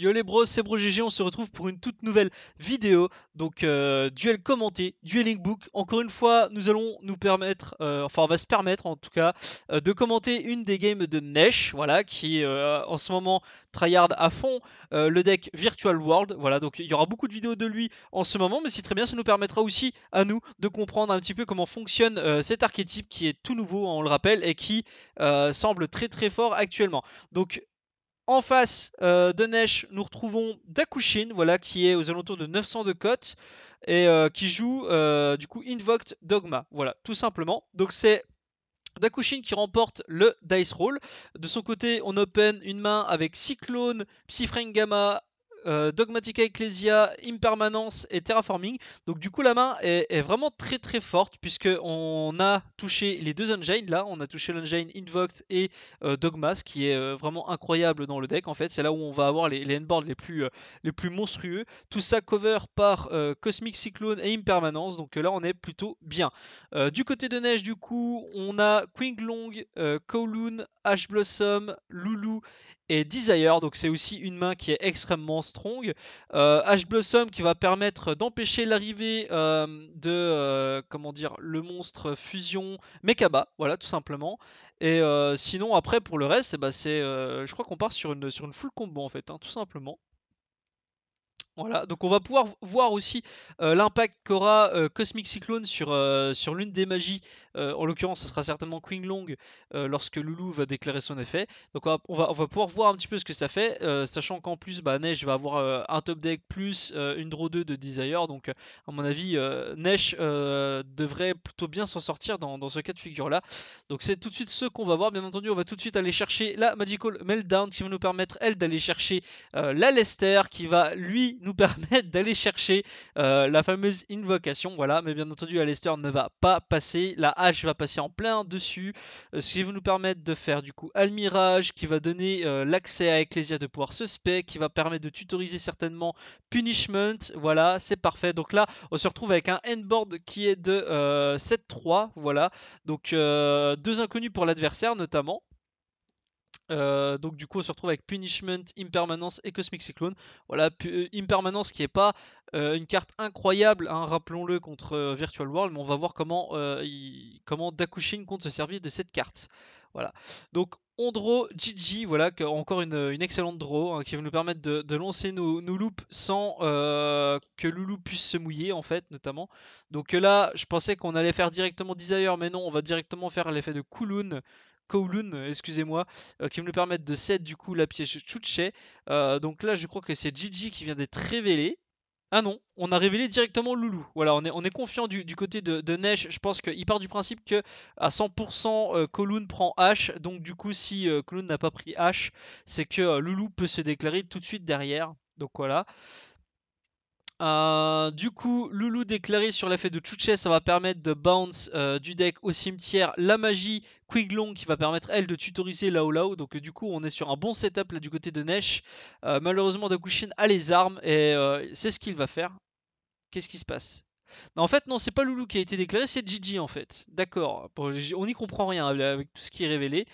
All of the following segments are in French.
Yo les bros, c'est BroGG, on se retrouve pour une toute nouvelle vidéo, donc euh, duel commenté, dueling book. Encore une fois, nous allons nous permettre, euh, enfin on va se permettre en tout cas, euh, de commenter une des games de Nesh, voilà, qui en ce moment tryhard à fond le deck Virtual World, voilà, donc il y aura beaucoup de vidéos de lui en ce moment, mais si très bien, ça nous permettra aussi à nous de comprendre un petit peu comment fonctionne cet archétype qui est tout nouveau, on le rappelle, et qui semble très très fort actuellement. Donc en face euh, de Nesh, nous retrouvons Dakushin, voilà, qui est aux alentours de 900 de cote et euh, qui joue euh, du coup Invoked Dogma. Voilà, tout simplement. Donc c'est Dakushin qui remporte le Dice Roll. De son côté, on open une main avec Cyclone, Psyframe Gamma, euh, Dogmatica Ecclesia, Impermanence et Terraforming. Donc du coup la main est, vraiment très très forte puisque on a touché les deux engines là, on a touché l'engine Invoked et euh, Dogmas qui est euh, vraiment incroyable dans le deck en fait. C'est là où on va avoir les, les endboards les plus, les plus monstrueux. Tout ça cover par Cosmic Cyclone et Impermanence, donc là on est plutôt bien. du côté de neige du coup, on a Queen Long, Kowloon, Ash Blossom, Loulou et Desire, donc c'est aussi une main qui est extrêmement strong. Euh, Ash Blossom qui va permettre d'empêcher l'arrivée euh, de euh, comment dire le monstre fusion Mekaba, voilà tout simplement. Et sinon après pour le reste, eh ben, je crois qu'on part sur une sur une full combo en fait, hein, tout simplement. Voilà, donc on va pouvoir voir aussi euh, l'impact qu'aura euh, Cosmic Cyclone sur, euh, sur l'une des magies. en l'occurrence, ça sera certainement Queen Long lorsque Loulou va déclarer son effet. Donc on va, on va, pouvoir voir un petit peu ce que ça fait, sachant qu'en plus, bah, Neige va avoir un top deck plus une draw 2 de Desire. Donc à mon avis, Neige devrait plutôt bien s'en sortir dans, dans, ce cas de figure-là. Donc c'est tout de suite ce qu'on va voir. Bien entendu, on va tout de suite aller chercher la Magical Meltdown qui va nous permettre, elle, d'aller chercher la Lester qui va lui nous permettent d'aller chercher euh, la fameuse invocation. Voilà, mais bien entendu, Alester ne va pas passer. La hache va passer en plein dessus, euh, ce qui va nous permettre de faire du coup Almirage, qui va donner euh, l'accès à Ecclesia de pouvoir suspect, qui va permettre de tutoriser certainement Punishment. Voilà, c'est parfait. Donc là, on se retrouve avec un endboard qui est de 7-3. Voilà, donc deux inconnus pour l'adversaire notamment. Euh, donc du coup on se retrouve avec Punishment, Impermanence et Cosmic Cyclone. Voilà, euh, Impermanence qui n'est pas euh, une carte incroyable, hein, rappelons-le, contre Virtual World, mais on va voir comment, il, Dakushin compte se servir de cette carte. Voilà. Donc Ondro Gigi, voilà, encore une, excellente draw hein, qui va nous permettre de, lancer nos, loops sans que Loulou puisse se mouiller en fait, notamment. Donc là, je pensais qu'on allait faire directement Desire, mais non, on va directement faire l'effet de Kulun Kowloon, excusez-moi, euh, qui me le permettent de 7 du coup la pièce Chuche. Euh, donc là, je crois que c'est Gigi qui vient d'être révélé. Ah non, on a révélé directement Loulou. Voilà, on est, confiant du, côté de, de Je pense qu'il part du principe que à 100% euh, Kowloon prend H. Donc du coup, si Kowloon n'a pas pris H, c'est que Loulou peut se déclarer tout de suite derrière. Donc voilà. Euh, du coup, Loulou déclaré sur l'effet de Chuche, ça va permettre de bounce euh, du deck au cimetière la magie Quiglong qui va permettre elle de tutoriser Lao Lao. Donc euh, du coup, on est sur un bon setup là du côté de Nesh. malheureusement, Dakushin a les armes et c'est ce qu'il va faire. Qu'est-ce qui se passe non, en fait, non, c'est pas Loulou qui a été déclaré, c'est Gigi en fait. D'accord, on n'y comprend rien avec tout ce qui est révélé.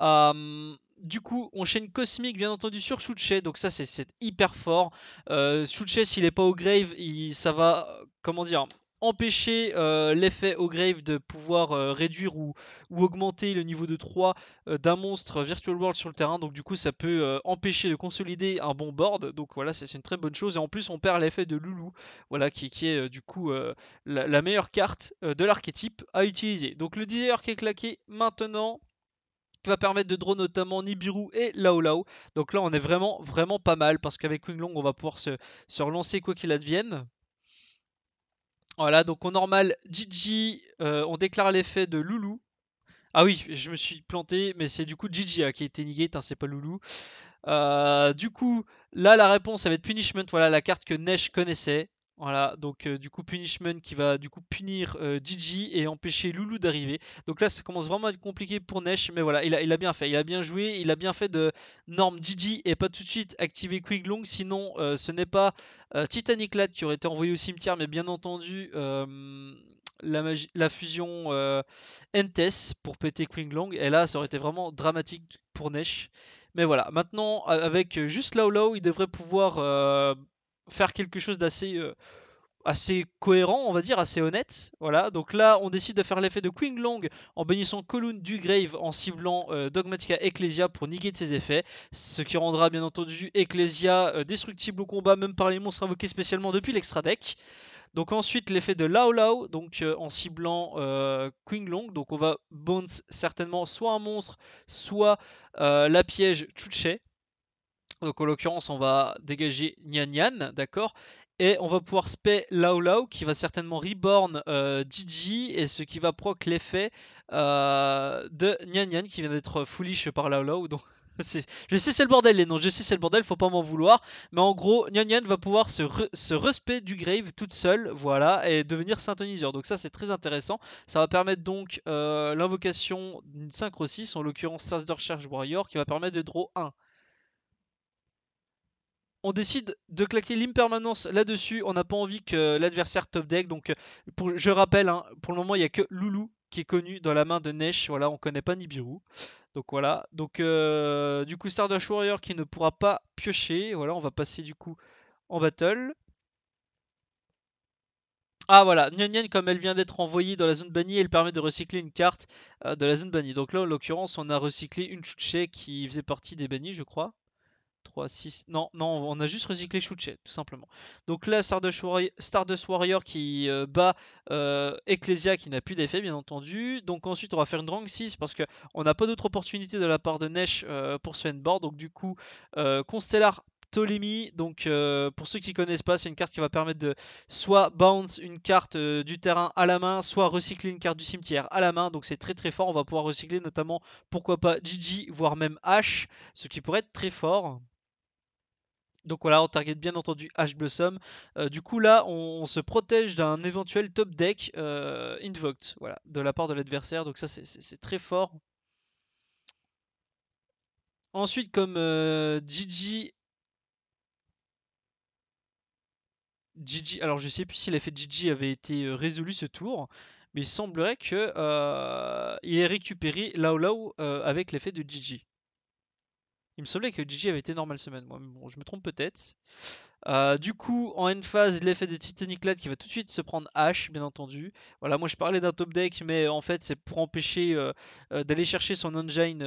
Euh, du coup, on chaîne cosmique, bien entendu, sur Shuche. Donc ça, c'est hyper fort. Euh, s'il n'est pas au grave, il, ça va, comment dire, empêcher euh, l'effet au grave de pouvoir euh, réduire ou, augmenter le niveau de 3 euh, d'un monstre Virtual World sur le terrain. Donc du coup ça peut empêcher de consolider un bon board. Donc voilà c'est une très bonne chose. Et en plus on perd l'effet de Loulou, voilà, qui, est du coup la, meilleure carte de l'archétype à utiliser. Donc le dealer qui est claqué maintenant va permettre de draw notamment Nibiru et Lao Lao. Donc là, on est vraiment, vraiment pas mal parce qu'avec Winglong, on va pouvoir se, relancer quoi qu'il advienne. Voilà, donc on normal, Gigi, euh, on déclare l'effet de Loulou. Ah oui, je me suis planté, mais c'est du coup Gigi hein, qui a été negate, c'est pas Loulou. Euh, du coup, là, la réponse, ça va être Punishment, voilà la carte que Nesh connaissait. Voilà, donc euh, du coup Punishment qui va du coup punir euh, Gigi et empêcher Loulou d'arriver. Donc là ça commence vraiment à être compliqué pour Nesh, mais voilà, il a, bien fait, il a bien joué, il a bien fait de norme Gigi et pas tout de suite activer Quiglong, sinon euh, ce n'est pas Titanic Lad qui aurait été envoyé au cimetière, mais bien entendu la, fusion Entes pour péter Quiglong, et là ça aurait été vraiment dramatique pour Nesh. Mais voilà, maintenant avec juste Lao Lao, il devrait pouvoir faire quelque chose d'assez euh, assez cohérent, on va dire, assez honnête. Voilà, donc là, on décide de faire l'effet de Queen Long en bénissant Column du Grave en ciblant euh, Dogmatica Ecclesia pour niquer de ses effets, ce qui rendra bien entendu Ecclesia euh, destructible au combat, même par les monstres invoqués spécialement depuis l'extra deck. Donc ensuite l'effet de Lao Lao, donc en ciblant Queen Long, donc on va bounce certainement soit un monstre, soit la piège Chuche. Donc en l'occurrence, on va dégager Nyan Nyan, d'accord et on va pouvoir spé Lao Lao qui va certainement reborn Gigi euh, et ce qui va proc l'effet euh, de Nyan Nyan qui vient d'être foolish par Lau Lau Donc je sais c'est le bordel les noms, je sais c'est le bordel, faut pas m'en vouloir. Mais en gros, Nyan Nyan va pouvoir se, du grave toute seule, voilà, et devenir synthoniseur. Donc ça c'est très intéressant. Ça va permettre donc euh, l'invocation d'une synchro 6, en l'occurrence de Recherche Warrior, qui va permettre de draw 1 on décide de claquer l'impermanence là-dessus. On n'a pas envie que l'adversaire top deck. Donc, je rappelle, hein, pour le moment, il n'y a que Loulou qui est connu dans la main de Nesh. Voilà, on ne connaît pas Nibiru. Donc voilà. Donc euh, du coup, Stardust Warrior qui ne pourra pas piocher. Voilà, on va passer du coup en battle. Ah voilà, Nyan, Nyan comme elle vient d'être envoyée dans la zone bannie, elle permet de recycler une carte euh, de la zone bannie. Donc là, en l'occurrence, on a recyclé une Chuche qui faisait partie des bannis, je crois. 6. Non, non, on a juste recyclé Chouchet, tout simplement. Donc là, Stardust Warrior, Warrior qui euh, bat euh, Ecclesia qui n'a plus d'effet, bien entendu. Donc ensuite, on va faire une rank 6 parce qu'on n'a pas d'autre opportunité de la part de Nesh euh, pour ce handboard. Donc du coup, Constellar Ptolemy, donc pour ceux qui connaissent pas, c'est une carte qui va permettre de soit bounce une carte du terrain à la main, soit recycler une carte du cimetière à la main. Donc c'est très très fort. On va pouvoir recycler notamment, pourquoi pas, Gigi, voire même H, ce qui pourrait être très fort. Donc voilà, on target bien entendu H Blossom. Euh, du coup là, on, se protège d'un éventuel top deck euh, Invoked, voilà, de la part de l'adversaire. Donc ça, c'est très fort. Ensuite, comme euh, GG, Gigi... Alors je sais plus si l'effet Gigi avait été résolu ce tour, mais il semblerait que il ait récupéré Lao Lao avec l'effet de Gigi. Il me semblait que GG avait été normal semaine, moi, bon, je me trompe peut-être. Euh, du coup, en n phase, l'effet de Titanic Lad qui va tout de suite se prendre H, bien entendu. Voilà, moi je parlais d'un top deck, mais en fait c'est pour empêcher euh, euh, d'aller chercher son engine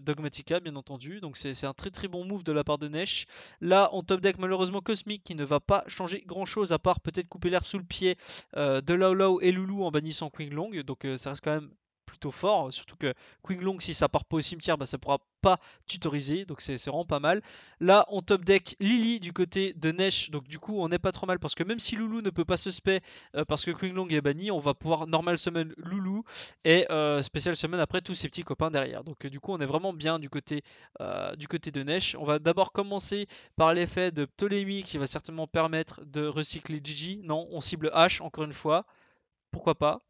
Dogmatica, bien entendu. Donc c'est un très très bon move de la part de Nesh. Là, en top deck, malheureusement Cosmic qui ne va pas changer grand chose à part peut-être couper l'herbe sous le pied de Lao et Loulou en bannissant Queen Long. Donc ça reste quand même plutôt fort. Euh, surtout que Long si ça part pas au cimetière, bah, ça pourra pas tutoriser. Donc c'est vraiment pas mal. Là, on top deck Lily du côté de Nesh. Donc du coup, on n'est pas trop mal parce que même si Loulou ne peut pas se spé euh, parce que Long est banni, on va pouvoir normal semaine Loulou et euh, spécial summon après tous ses petits copains derrière. Donc du coup, on est vraiment bien du côté, du côté de Nesh. On va d'abord commencer par l'effet de Ptolémie qui va certainement permettre de recycler Gigi. Non, on cible H encore une fois. Pourquoi pas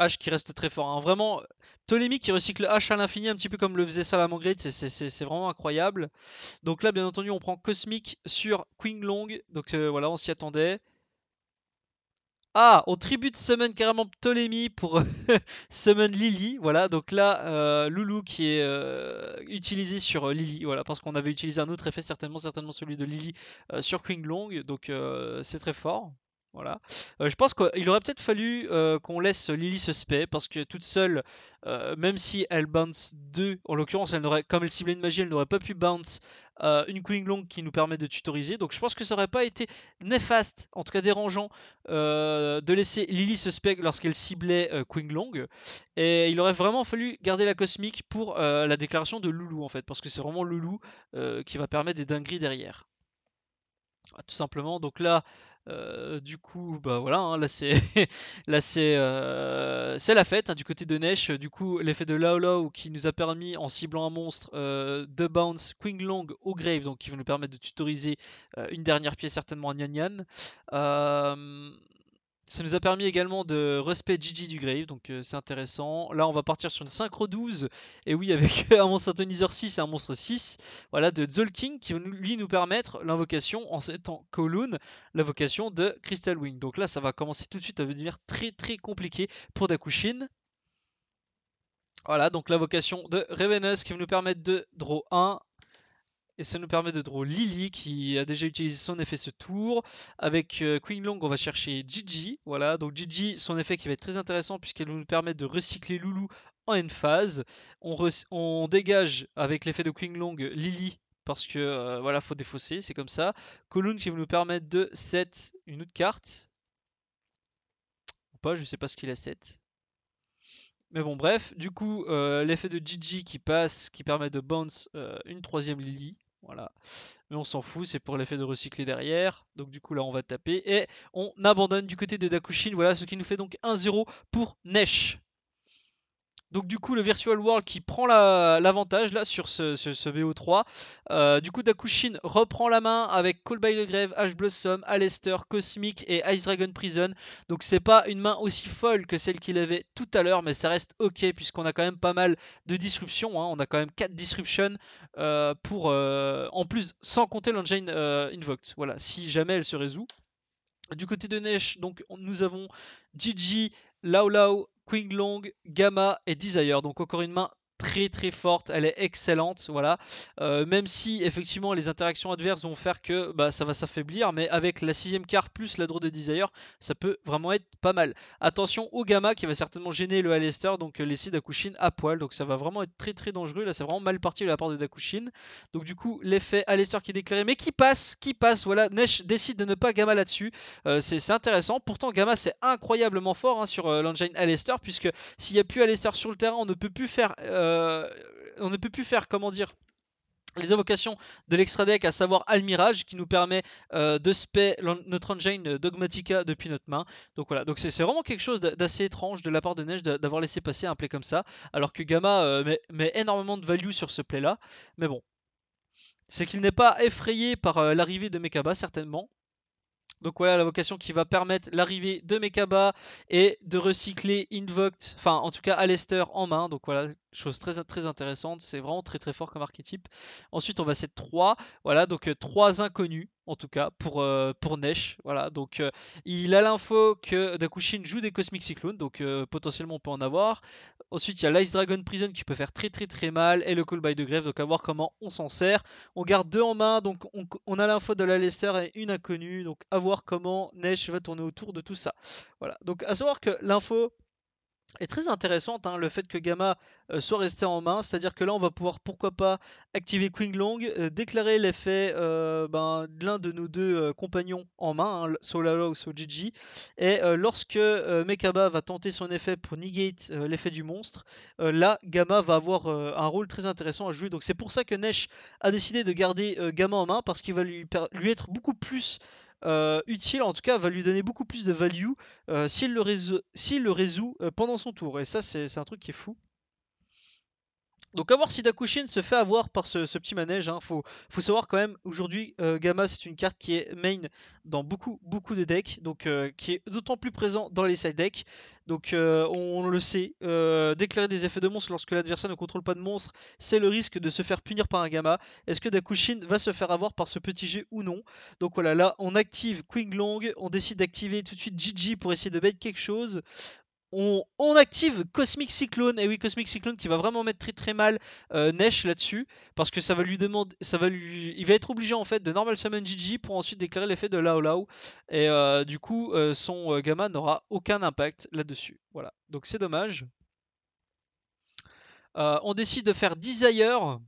H qui reste très fort. Hein. Vraiment, Ptolémy qui recycle H à l'infini, un petit peu comme le faisait Salamangrid, c'est vraiment incroyable. Donc là, bien entendu, on prend Cosmic sur Long. Donc euh, voilà, on s'y attendait. Ah, on de summon carrément Ptolémy pour summon Lily. Voilà, donc là, euh, Loulou qui est euh, utilisé sur Lily. Voilà, parce qu'on avait utilisé un autre effet, certainement, certainement celui de Lily sur sur Long. Donc c'est très fort. Voilà. Euh, je pense qu'il aurait peut-être fallu euh, qu'on laisse Lily suspect parce que toute seule, euh, même si elle bounce 2, en l'occurrence, elle n'aurait, comme elle ciblait une magie, elle n'aurait pas pu bounce une Queen Long qui nous permet de tutoriser. Donc je pense que ça n'aurait pas été néfaste, en tout cas dérangeant, de laisser Lily suspect lorsqu'elle ciblait Queen Long. Et il aurait vraiment fallu garder la cosmique pour la déclaration de Loulou en fait, parce que c'est vraiment Loulou qui va permettre des dingueries derrière. Ah, tout simplement. Donc là, euh, du coup, bah voilà, hein, là c'est là c'est euh, c'est la fête hein, du côté de Nesh. Euh, du coup, l'effet de Lao Lao qui nous a permis en ciblant un monstre de bounce Long au grave, donc qui va nous permettre de tutoriser une dernière pièce certainement à Nyan Nyan. Ça nous a permis également de respect Gigi du Grave, donc euh, c'est intéressant. Là, on va partir sur une synchro 12, et oui, avec un monstre synthoniseur 6 et un monstre 6, voilà, de Zolking, qui va lui nous permettre l'invocation en étant Kowloon, l'invocation de Crystal Wing. Donc là, ça va commencer tout de suite à devenir très très compliqué pour Dakushin. Voilà, donc l'invocation de Ravenous qui va nous permettre de draw 1, et ça nous permet de draw Lily qui a déjà utilisé son effet ce tour. Avec euh, Queen Long, on va chercher Gigi. Voilà, donc Gigi, son effet qui va être très intéressant puisqu'elle nous permet de recycler Loulou en N phase. On, dégage avec l'effet de Queen Long Lily parce que euh, voilà, faut défausser, c'est comme ça. Colune qui va nous permettre de set une autre carte. Ou pas, je sais pas ce qu'il a set. Mais bon, bref, du coup, euh, l'effet de Gigi qui passe, qui permet de bounce une troisième Lily. Voilà. Mais on s'en fout, c'est pour l'effet de recycler derrière. Donc du coup là on va taper. Et on abandonne du côté de Dakushin. Voilà ce qui nous fait donc 1-0 pour Nesh. Donc du coup le Virtual World qui prend l'avantage là sur ce, BO3. Euh, du coup Dakushin reprend la main avec Call by the Grave, Ash Blossom, Alester, Cosmic et Ice Dragon Prison. Donc c'est pas une main aussi folle que celle qu'il avait tout à l'heure mais ça reste ok puisqu'on a quand même pas mal de disruptions. Hein. On a quand même 4 disruptions euh, pour euh, en plus sans compter l'engine invoked. Voilà si jamais elle se résout. Du côté de Nesh, donc nous avons Gigi, Lao Lao, Long, Gamma et Desire. Donc encore une main très très forte, elle est excellente, voilà. Euh, même si effectivement les interactions adverses vont faire que bah, ça va s'affaiblir, mais avec la sixième carte plus la draw de desire, ça peut vraiment être pas mal. Attention au gamma qui va certainement gêner le Alester. donc euh, laisser Dakushin à poil, donc ça va vraiment être très très dangereux. Là c'est vraiment mal parti de la part de Dakushin. Donc du coup l'effet Alester qui est déclaré, mais qui passe, qui passe, voilà. Nesh décide de ne pas gamma là-dessus, euh, c'est intéressant. Pourtant gamma c'est incroyablement fort hein, sur l'engine Alester, puisque s'il n'y a plus Alester sur le terrain, on ne peut plus faire... Euh, on ne peut plus faire, comment dire, les invocations de l'extra deck, à savoir Almirage, qui nous permet euh, de spé notre engine Dogmatica depuis notre main. Donc voilà, donc c'est vraiment quelque chose d'assez étrange de la part de Neige d'avoir laissé passer un play comme ça, alors que Gamma euh, met, énormément de value sur ce play là. Mais bon, c'est qu'il n'est pas effrayé par l'arrivée de Mekaba, certainement. Donc voilà la vocation qui va permettre l'arrivée de Mekaba et de recycler Invoked, enfin en tout cas Alester en main. Donc voilà, chose très, très intéressante. C'est vraiment très très fort comme archétype. Ensuite, on va c'est 3. Voilà, donc 3 euh, inconnus en tout cas pour, euh, pour Nesh. Voilà, donc euh, il a l'info que Dakushin joue des Cosmic Cyclones, donc euh, potentiellement on peut en avoir. Ensuite, il y a l'Ice Dragon Prison qui peut faire très très très mal et le Call by De grève donc à voir comment on s'en sert. On garde deux en main, donc on, a l'info de la Lester et une inconnue, donc à voir comment Nesh va tourner autour de tout ça. Voilà, donc à savoir que l'info est très intéressante, hein, le fait que Gamma euh, soit resté en main, c'est-à-dire que là on va pouvoir pourquoi pas activer Queen Long, euh, déclarer l'effet euh, ben, de l'un de nos deux compagnons en main, hein, ou Lalo, et lorsque Mekaba va tenter son effet pour negate l'effet du monstre, là Gamma va avoir un rôle très intéressant à jouer, donc c'est pour ça que Nesh a décidé de garder Gamma en main, parce qu'il va lui, lui être beaucoup plus euh, utile, en tout cas va lui donner beaucoup plus de value euh, s'il le, le résout euh, pendant son tour. Et ça c'est un truc qui est fou. Donc à voir si Dakushin se fait avoir par ce, petit manège. il hein. Faut, savoir quand même, aujourd'hui, euh, Gamma c'est une carte qui est main dans beaucoup beaucoup de decks, donc euh, qui est d'autant plus présent dans les side decks. Donc euh, on, le sait, déclarer des effets de monstre lorsque l'adversaire ne contrôle pas de monstre, c'est le risque de se faire punir par un Gamma. Est-ce que Dakushin va se faire avoir par ce petit jeu ou non Donc voilà, là on active Queen Long, on décide d'activer tout de suite Gigi pour essayer de bait quelque chose. On, active Cosmic Cyclone, et oui Cosmic Cyclone qui va vraiment mettre très très mal euh, Nesh là-dessus, parce que ça va lui demander, ça va lui, il va être obligé en fait de normal summon Gigi pour ensuite déclarer l'effet de Lao Lao, et euh, du coup euh, son euh, Gamma n'aura aucun impact là-dessus. Voilà, donc c'est dommage. on décide de faire Desire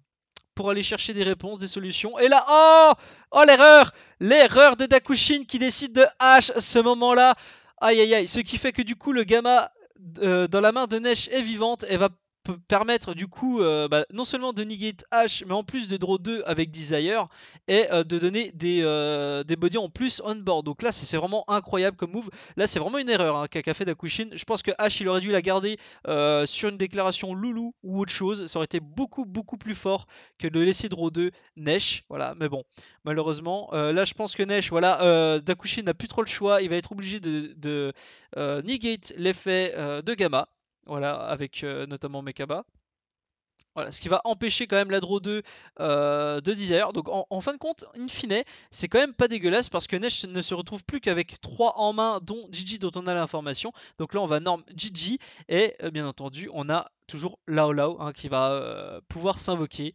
pour aller chercher des réponses, des solutions, et là, oh, oh l'erreur, l'erreur de Dakushin qui décide de H à ce moment-là. Aïe aïe aïe, ce qui fait que du coup le gamma euh, dans la main de neige est vivante, et va permettre du coup euh, bah, non seulement de negate H, mais en plus de draw 2 avec Desire et euh, de donner des, euh, body en plus on board. Donc là, c'est vraiment incroyable comme move. Là, c'est vraiment une erreur hein, qu'a fait Dakushin. Je pense que H, il aurait dû la garder sur une déclaration loulou ou autre chose. Ça aurait été beaucoup, beaucoup plus fort que de laisser draw 2 Nesh. Voilà, mais bon, malheureusement, là, je pense que Nesh, voilà, Dakushin n'a plus trop le choix. Il va être obligé de, de negate l'effet de Gamma voilà, avec euh, notamment Mekaba. Voilà, ce qui va empêcher quand même draw 2 euh, de Desire. Donc en, fin de compte, in fine, c'est quand même pas dégueulasse parce que Nesh ne se retrouve plus qu'avec 3 en main, dont Gigi dont on a l'information. Donc là, on va norme Gigi et euh, bien entendu, on a toujours Lao Lao hein, qui va pouvoir s'invoquer.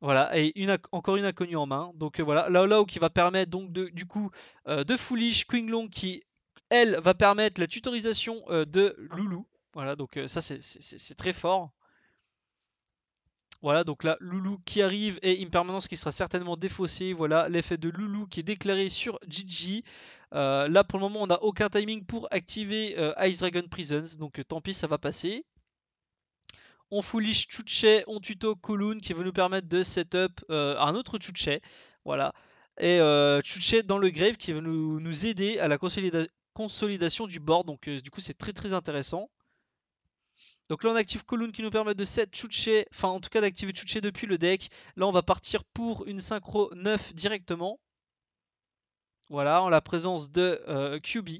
Voilà, et une, encore une inconnue en main. Donc voilà, Lao Lao qui va permettre donc de, du coup de Foolish, Quinglong qui elle va permettre la tutorisation euh, de Loulou. Voilà, donc euh, ça c'est très fort. Voilà, donc là, Loulou qui arrive et Impermanence qui sera certainement défaussée. Voilà, l'effet de Loulou qui est déclaré sur Gigi. Euh, là, pour le moment, on n'a aucun timing pour activer Ice Dragon Prisons. Donc, tant pis, ça va passer. On foolish Chuche, on tuto Kouloun qui va nous permettre de setup un autre Chuche. Voilà. Et Chuche dans le grave qui va nous, aider à la consolidation consolidation du bord, Donc euh, du coup c'est très très intéressant. Donc là on active Colune qui nous permet de set Chuché, enfin en tout cas d'activer Chuche depuis le deck. Là on va partir pour une synchro 9 directement. Voilà, en la présence de QB. Euh,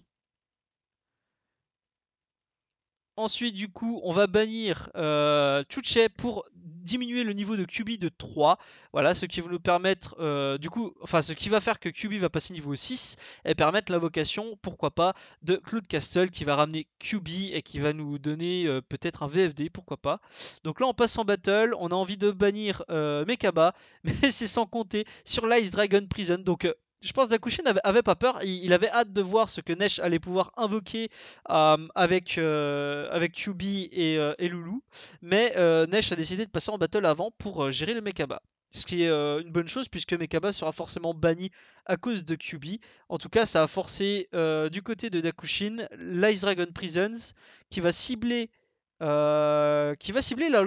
Ensuite, du coup, on va bannir euh, Chuche pour diminuer le niveau de QB de 3. Voilà, ce qui va nous permettre, euh, du coup, enfin, ce qui va faire que QB va passer niveau 6 et permettre vocation pourquoi pas, de Claude Castle qui va ramener QB et qui va nous donner euh, peut-être un VFD, pourquoi pas. Donc là, on passe en battle. On a envie de bannir euh, Mekaba, mais c'est sans compter sur l'Ice Dragon Prison. Donc je pense Dakushin n'avait pas peur. Il, avait hâte de voir ce que Nesh allait pouvoir invoquer euh, avec QB euh, avec et, euh, Loulou. Mais Nesh a décidé de passer en battle avant pour gérer le Mekaba. Ce qui est une bonne chose puisque Mekaba sera forcément banni à cause de QB. En tout cas, ça a forcé du côté de Dakushin l'Ice Dragon Prisons qui va cibler qui va cibler là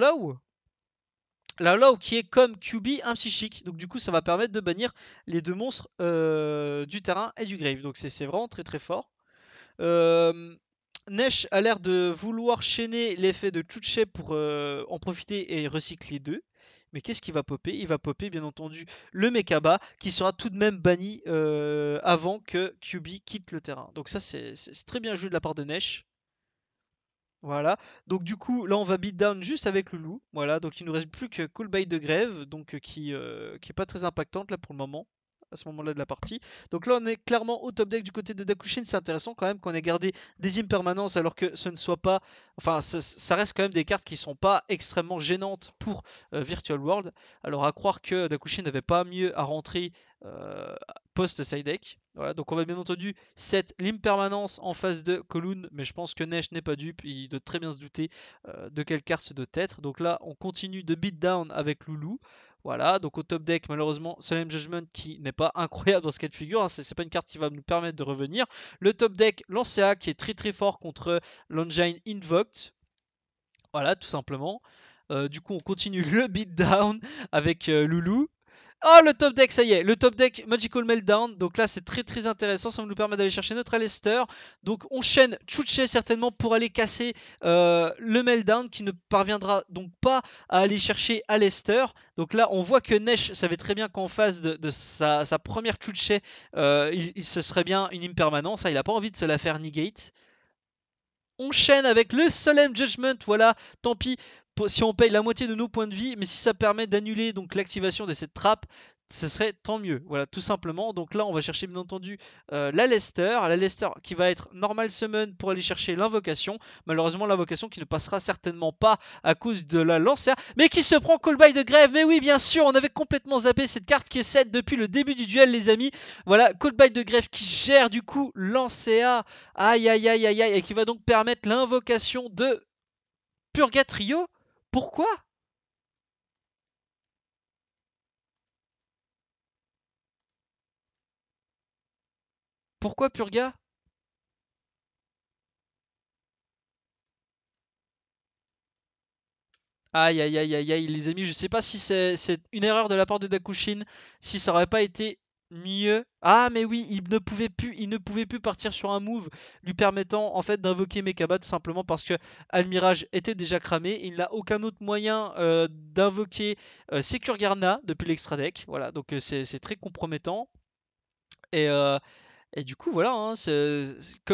la Law qui est comme QB un psychique, donc du coup ça va permettre de bannir les deux monstres euh, du terrain et du grave, donc c'est vraiment très très fort. Euh, a l'air de vouloir chaîner l'effet de Chuche pour euh, en profiter et recycler deux. Mais qu'est-ce qui va popper Il va popper bien entendu le Mekaba qui sera tout de même banni euh, avant que QB quitte le terrain. Donc ça c'est très bien joué de la part de Nesh. Voilà. Donc du coup, là on va beat down juste avec le loup. Voilà. Donc il nous reste plus que Cool Bay de Grève, donc euh, qui, euh, qui est pas très impactante là pour le moment à ce moment-là de la partie. Donc là, on est clairement au top deck du côté de Dakushin. C'est intéressant quand même qu'on ait gardé des impermanences alors que ce ne soit pas. Enfin, ça, reste quand même des cartes qui sont pas extrêmement gênantes pour euh, Virtual World. Alors à croire que Dakushin n'avait pas mieux à rentrer post-side deck. Voilà, donc on va bien entendu cette l'impermanence en face de Coloon, mais je pense que Nesh n'est pas dupe, il doit très bien se douter euh, de quelle carte ce doit être. Donc là, on continue de beat down avec Loulou. Voilà, donc au top deck, malheureusement, Solemn Judgment qui n'est pas incroyable dans ce cas de figure, hein, Ce c'est pas une carte qui va nous permettre de revenir. Le top deck, l'Ancea qui est très très fort contre euh, l'Engine Invoked. Voilà, tout simplement. Euh, du coup, on continue le down avec Loulou. Oh, le top deck, ça y est. Le top deck Magical Meltdown. Donc là, c'est très très intéressant. Ça nous permet d'aller chercher notre Alester. Donc on chaîne Chuche certainement pour aller casser euh, le Meltdown qui ne parviendra donc pas à aller chercher Alester. Donc là, on voit que Nesh savait très bien qu'en face de, sa, première Chuche, euh, il, serait bien une impermanence. Ah, il n'a pas envie de se la faire negate on chaîne avec le Solemn Judgment. Voilà, tant pis si on paye la moitié de nos points de vie, mais si ça permet d'annuler donc l'activation de cette trappe, ce serait tant mieux. Voilà, tout simplement. Donc là, on va chercher bien entendu euh, la Lester. La Lester qui va être normal summon pour aller chercher l'invocation. Malheureusement, l'invocation qui ne passera certainement pas à cause de la Lancer, mais qui se prend call by de grève. Mais oui, bien sûr, on avait complètement zappé cette carte qui est 7 depuis le début du duel, les amis. Voilà, call by de grève qui gère du coup l'ancéa. Aïe aïe aïe aïe aïe, et qui va donc permettre l'invocation de Purgatrio pourquoi? Pourquoi Purga? Aïe aïe aïe aïe aïe, les amis, je sais pas si c'est une erreur de la part de Dakushin, si ça aurait pas été mieux. Ah mais oui, il ne pouvait plus, il ne pouvait plus partir sur un move lui permettant en fait d'invoquer Mekaba simplement parce que Almirage était déjà cramé. Il n'a aucun autre moyen euh, d'invoquer euh, Secure Garna depuis l'extra deck. Voilà, donc euh, c'est très compromettant. Et et du coup, voilà, hein,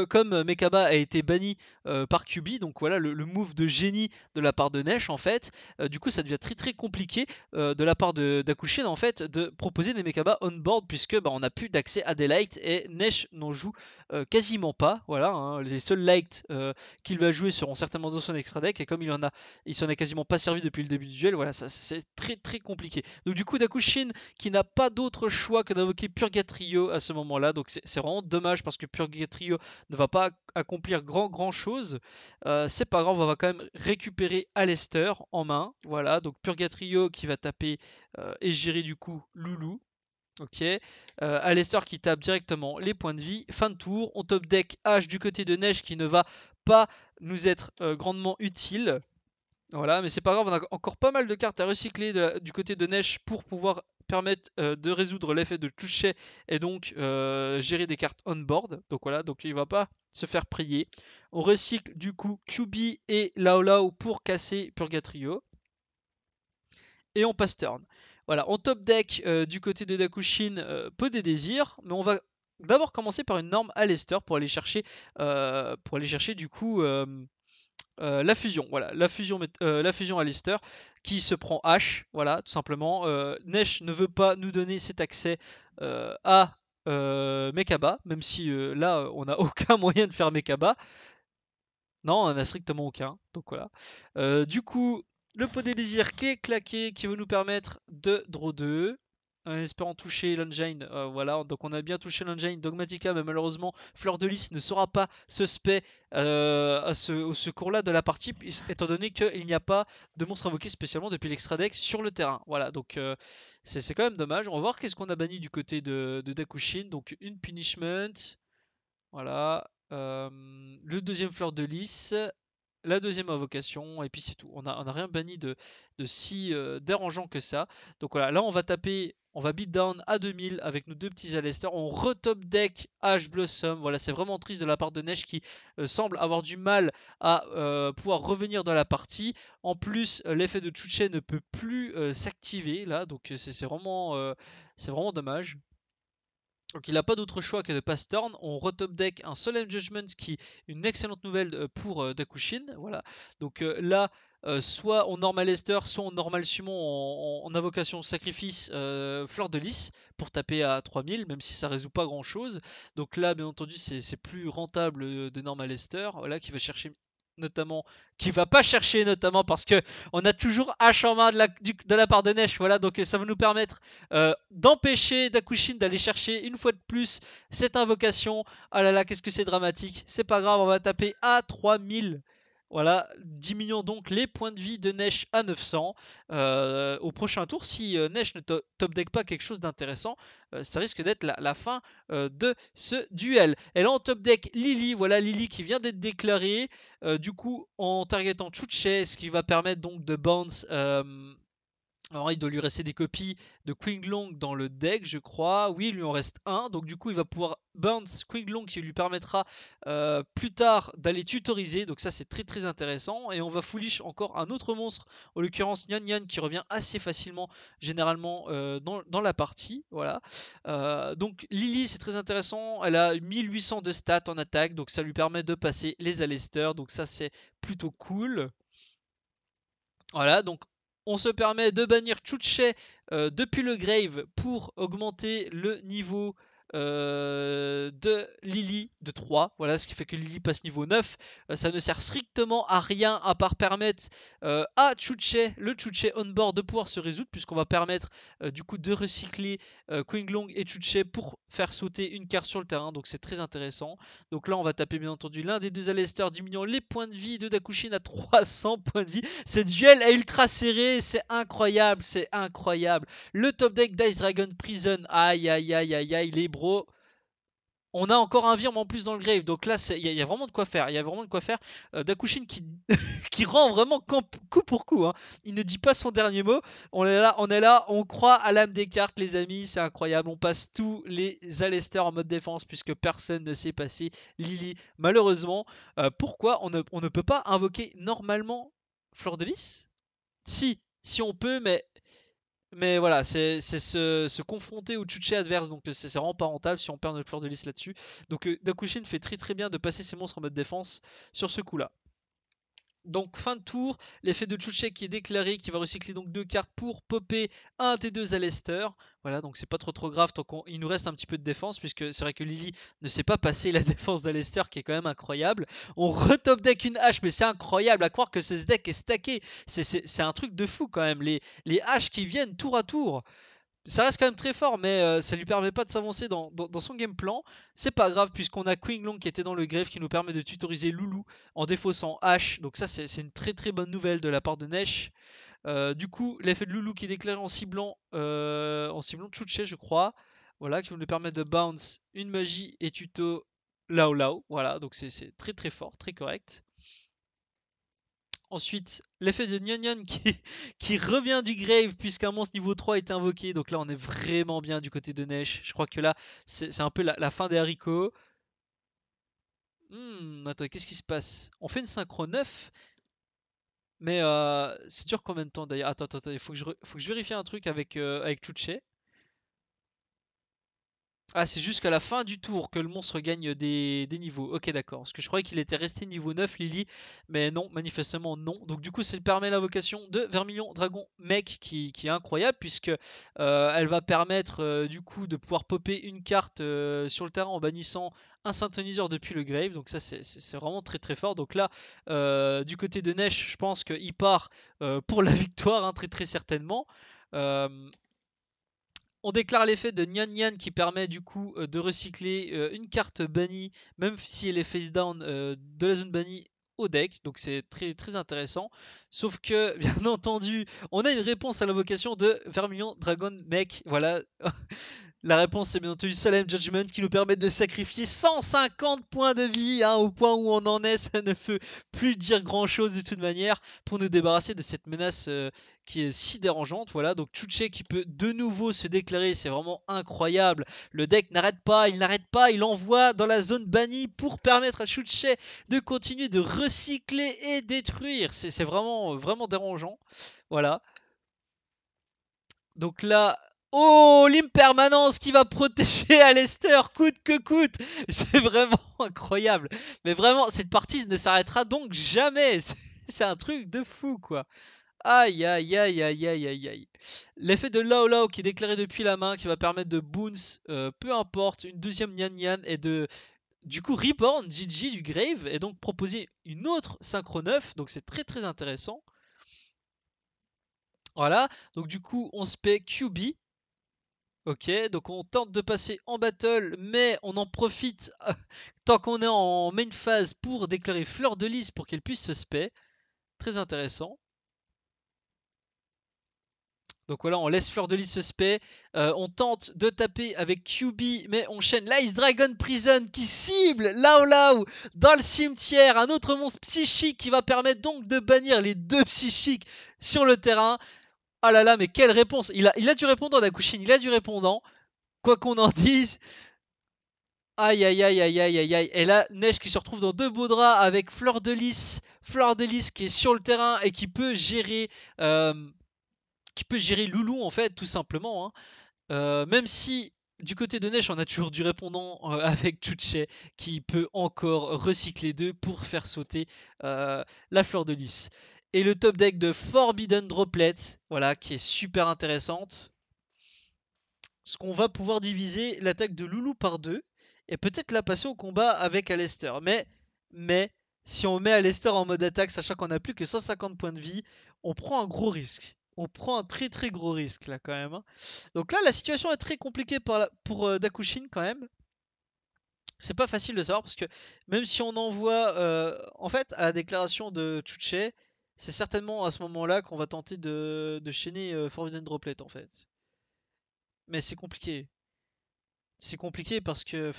comme euh, Mekaba a été banni euh, par QB, donc voilà le, move de génie de la part de Nesh en fait, euh, du coup ça devient très très compliqué de la part de, d'Akushin en fait de proposer des Mekaba on board puisque bah, on n'a plus d'accès à des lights et Nesh n'en joue euh, quasiment pas. Voilà, hein. les seuls light euh, qu'il va jouer seront certainement dans son extra deck, et comme il en a, il s'en est quasiment pas servi depuis le début du duel, voilà, ça c'est très très compliqué. Donc du coup, Dakushin qui n'a pas d'autre choix que d'invoquer Purgatrio à ce moment-là, donc c'est vraiment dommage parce que Purgatrio ne va pas accomplir grand grand chose. Euh, c'est pas grave, on va quand même récupérer Alester en main. Voilà, donc Purgatrio qui va taper et gérer du coup Loulou. Ok, euh, qui tape directement les points de vie. Fin de tour, on top deck H du côté de Neige qui ne va pas nous être euh, grandement utile. Voilà, mais c'est pas grave, on a encore pas mal de cartes à recycler du côté de Neige pour pouvoir permettre euh, de résoudre l'effet de toucher et donc euh, gérer des cartes on-board. Donc voilà, donc il va pas se faire prier. On recycle du coup QB et Lao pour casser Purgatrio. Et on passe turn. Voilà, en top deck euh, du côté de Dakushin, euh, peu des désirs, mais on va d'abord commencer par une norme Lester pour aller chercher, euh, pour aller chercher du coup la fusion. Voilà, la fusion, la fusion qui se prend H. Voilà, tout simplement. Nesh ne veut pas nous donner cet accès à Mekaba, même si là on n'a aucun moyen de faire Mekaba. Non, on a strictement aucun. Donc voilà. du coup, le pot des désirs qui est claqué, qui va nous permettre de draw 2 en espérant toucher l'engine. Euh, voilà, donc on a bien touché l'engine Dogmatica, mais malheureusement, Fleur de Lys ne sera pas suspect euh, ce, au secours-là de la partie, étant donné qu'il n'y a pas de monstre invoqué spécialement depuis l'extra deck sur le terrain. Voilà, donc euh, c'est quand même dommage. On va voir qu'est-ce qu'on a banni du côté de, de Dakushin. Donc une punishment, voilà, le deuxième Fleur de Lys, la deuxième invocation, et puis c'est tout. On n'a a rien banni de, de si euh, dérangeant que ça. Donc voilà, là on va taper, on va beat down à 2000 avec nos deux petits Alester. On retop deck Ash Blossom. Voilà, c'est vraiment triste de la part de Neige qui euh, semble avoir du mal à euh, pouvoir revenir dans la partie. En plus, l'effet de Chuche ne peut plus s'activer là, donc c'est vraiment, c'est vraiment dommage. Donc il n'a pas d'autre choix que de pass turn. On retop deck un Solemn Judgment qui est une excellente nouvelle euh, pour euh, Dakushin. Voilà. Donc euh, là, soit on normal Esther, soit on normal Summon en, invocation sacrifice Fleur de Lys pour taper à 3000, même si ça résout pas grand chose. Donc là, bien entendu, c'est plus rentable de normal Esther. Voilà, qui va chercher notamment, qui va pas chercher notamment parce que on a toujours H en main de la, de la part de Nech voilà, donc ça va nous permettre euh, d'empêcher Dakushin d'aller chercher une fois de plus cette invocation. Ah là là, qu'est-ce que c'est dramatique, c'est pas grave, on va taper à 3000 voilà, diminuant donc les points de vie de Nesh à 900. Euh, au prochain tour, si euh, ne top deck pas quelque chose d'intéressant, euh, ça risque d'être la, fin euh, de ce duel. Et là, en top deck, Lily, voilà Lily qui vient d'être déclarée. du coup, en targetant Chuche, ce qui va permettre donc de bounce alors, il doit lui rester des copies de Long dans le deck, je crois. Oui, il lui en reste un. Donc, du coup, il va pouvoir Quing Long qui lui permettra euh, plus tard d'aller tutoriser. Donc, ça, c'est très très intéressant. Et on va foolish encore un autre monstre, en l'occurrence Nyan Nyan, qui revient assez facilement, généralement, euh, dans, la partie. Voilà. Euh, donc, Lily, c'est très intéressant. Elle a 1800 de stats en attaque. Donc, ça lui permet de passer les Alester Donc, ça, c'est plutôt cool. Voilà, donc on se permet de bannir Chuche euh, depuis le grave pour augmenter le niveau euh, de Lily de 3. Voilà, ce qui fait que Lily passe niveau 9. Euh, ça ne sert strictement à rien à part permettre euh, à Chuche, le Chuche on-board, de pouvoir se résoudre, puisqu'on va permettre du coup de recycler Queen Long et Chuche pour faire sauter une carte sur le terrain. Donc c'est très intéressant. Donc là, on va taper bien entendu l'un des deux Alester, diminuant les points de vie de Dakushin à 300 points de vie. cette duel est ultra serré, c'est incroyable, c'est incroyable. Le top deck d'Ice Dragon Prison, aïe aïe aïe aïe aïe, il est on a encore un virement en plus dans le grave. Donc là, il y, a vraiment de quoi faire. Il y a vraiment de quoi faire. Euh, Dakushin qui, qui rend vraiment coup pour coup. Hein. Il ne dit pas son dernier mot. On est là, on est là, on croit à l'âme des cartes, les amis. C'est incroyable. On passe tous les Alester en mode défense puisque personne ne s'est passé Lily. Malheureusement, euh, pourquoi on ne, on ne, peut pas invoquer normalement Fleur de Lys Si, si on peut, mais mais voilà, c'est se, confronter au chuché adverse, donc euh, c'est vraiment pas rentable si on perd notre fleur de lys là-dessus. Donc euh, Dakushin fait très très bien de passer ses monstres en mode défense sur ce coup-là donc fin de tour, l'effet de Chuchek qui est déclaré, qui va recycler donc deux cartes pour popper un T2 à Lester. Voilà, donc c'est pas trop trop grave tant qu'il nous reste un petit peu de défense, puisque c'est vrai que Lily ne sait pas passer la défense d'Alester qui est quand même incroyable. On retop deck une hache, mais c'est incroyable à croire que ce deck est stacké. C'est un truc de fou quand même, les, les haches qui viennent tour à tour ça reste quand même très fort, mais euh, ça lui permet pas de s'avancer dans, son game plan. C'est pas grave, puisqu'on a Queen Long qui était dans le greffe, qui nous permet de tutoriser Loulou en défaussant H. Donc, ça, c'est une très très bonne nouvelle de la part de Nesh. Euh, du coup, l'effet de Loulou qui est déclaré en ciblant, euh, en ciblant Chuche, je crois. Voilà, qui nous permettre de bounce une magie et tuto Lao Lao. Voilà, donc c'est très très fort, très correct. Ensuite, l'effet de Nyon qui, qui revient du grave puisqu'un monstre niveau 3 est invoqué. Donc là, on est vraiment bien du côté de Nesh. Je crois que là, c'est un peu la, fin des haricots. Hmm, attends, qu'est-ce qui se passe On fait une synchro 9. Mais euh, c'est dur combien de temps d'ailleurs Attends, attends, il faut, que je, vérifie un truc avec, euh, avec ah, c'est jusqu'à la fin du tour que le monstre gagne des, niveaux. Ok, d'accord. Parce que je croyais qu'il était resté niveau 9, Lily. Mais non, manifestement non. Donc, du coup, ça permet l'invocation de Vermilion Dragon Mec, qui, est incroyable, puisque euh, elle va permettre euh, du coup de pouvoir popper une carte euh, sur le terrain en bannissant un synthoniseur depuis le grave. Donc, ça, c'est vraiment très très fort. Donc, là, du côté de Nesh, je pense qu'il part pour la victoire, hein, très très certainement. Euh, on déclare l'effet de Nyan Nyan qui permet du coup euh, de recycler euh, une carte bannie, même si elle est face down euh, de la zone bannie au deck, donc c'est très très intéressant. Sauf que, bien entendu, on a une réponse à l'invocation de Vermillion Dragon Mech. Voilà, La réponse est bien entendu Salem Judgment qui nous permet de sacrifier 150 points de vie hein, au point où on en est. Ça ne peut plus dire grand chose de toute manière pour nous débarrasser de cette menace euh, qui est si dérangeante. Voilà, donc Chuche qui peut de nouveau se déclarer, c'est vraiment incroyable. Le deck n'arrête pas, il n'arrête pas, il envoie dans la zone bannie pour permettre à Chuche de continuer de recycler et détruire. C'est vraiment, vraiment dérangeant. Voilà. Donc là, Oh, l'impermanence qui va protéger Alester, coûte que coûte. C'est vraiment incroyable. Mais vraiment, cette partie ne s'arrêtera donc jamais. C'est un truc de fou, quoi. Aïe, aïe, aïe, aïe, aïe, aïe, aïe. L'effet de Lao Lao qui est déclaré depuis la main, qui va permettre de Boons, euh, peu importe, une deuxième Nyan Nyan et de du coup Reborn, Gigi du Grave, et donc proposer une autre synchro 9, donc c'est très très intéressant. Voilà, donc du coup on se paie QB, Ok, donc on tente de passer en battle, mais on en profite tant qu'on est en main phase pour déclarer Fleur de Lys pour qu'elle puisse se spé. Très intéressant. Donc voilà, on laisse Fleur de Lys se spé. Euh, on tente de taper avec QB, mais on chaîne l'Ice Dragon Prison qui cible Lao Lao dans le cimetière. Un autre monstre psychique qui va permettre donc de bannir les deux psychiques sur le terrain. Ah là là, mais quelle réponse il a, il a du répondant, Couchine, il a du répondant. Quoi qu'on en dise. Aïe aïe aïe aïe aïe aïe aïe. Et là, Neige qui se retrouve dans deux beaux draps avec Fleur de Lys. Fleur de Lys qui est sur le terrain et qui peut gérer. Euh, qui peut gérer Loulou en fait, tout simplement. Hein. Euh, même si du côté de Neige, on a toujours du répondant euh, avec Chuche qui peut encore recycler deux pour faire sauter la Fleur de Lys. Et le top deck de Forbidden Droplet, voilà, qui est super intéressante. Parce qu'on va pouvoir diviser l'attaque de Loulou par deux. Et peut-être la passer au combat avec Alester Mais, mais, si on met Alester en mode attaque, sachant qu'on a plus que 150 points de vie, on prend un gros risque. On prend un très très gros risque là quand même. Hein. Donc là, la situation est très compliquée pour, euh, Dakushin quand même c'est pas facile de savoir parce que même si on envoie euh, en fait à la déclaration de Chuche, c'est certainement à ce moment-là qu'on va tenter de, de chaîner euh, Forbidden Droplet en fait. Mais c'est compliqué. C'est compliqué parce que on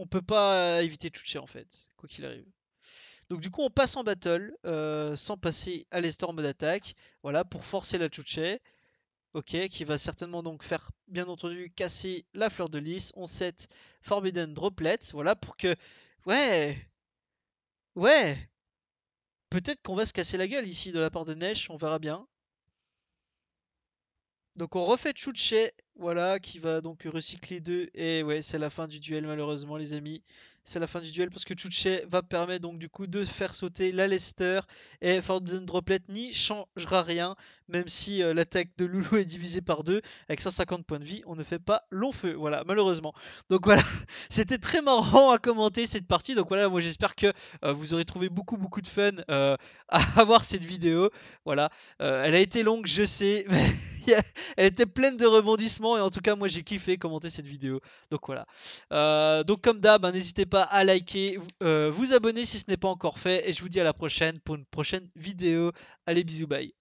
on peut pas euh, éviter Chuché en fait, quoi qu'il arrive. Donc du coup on passe en battle euh, sans passer à l'Estorme d'attaque, voilà, pour forcer la Chuché. Ok, qui va certainement donc faire, bien entendu, casser la fleur de lys. On set Forbidden Droplet, voilà, pour que... Ouais Ouais Peut-être qu'on va se casser la gueule ici de la part de Nesh, on verra bien. Donc on refait Chouche, voilà, qui va donc recycler deux. Et ouais, c'est la fin du duel malheureusement les amis c'est la fin du duel parce que Chuche va permettre donc du coup de faire sauter la Lester et Forden Droplet n'y changera rien même si euh, l'attaque de Loulou est divisée par deux avec 150 points de vie on ne fait pas long feu voilà malheureusement donc voilà c'était très marrant à commenter cette partie donc voilà moi j'espère que euh, vous aurez trouvé beaucoup beaucoup de fun euh, à voir cette vidéo voilà elle a été longue je sais mais elle était pleine de rebondissements et en tout cas moi j'ai kiffé commenter cette vidéo donc voilà donc comme d'hab hein, n'hésitez pas à liker, euh, vous abonner si ce n'est pas encore fait. Et je vous dis à la prochaine pour une prochaine vidéo. Allez, bisous, bye.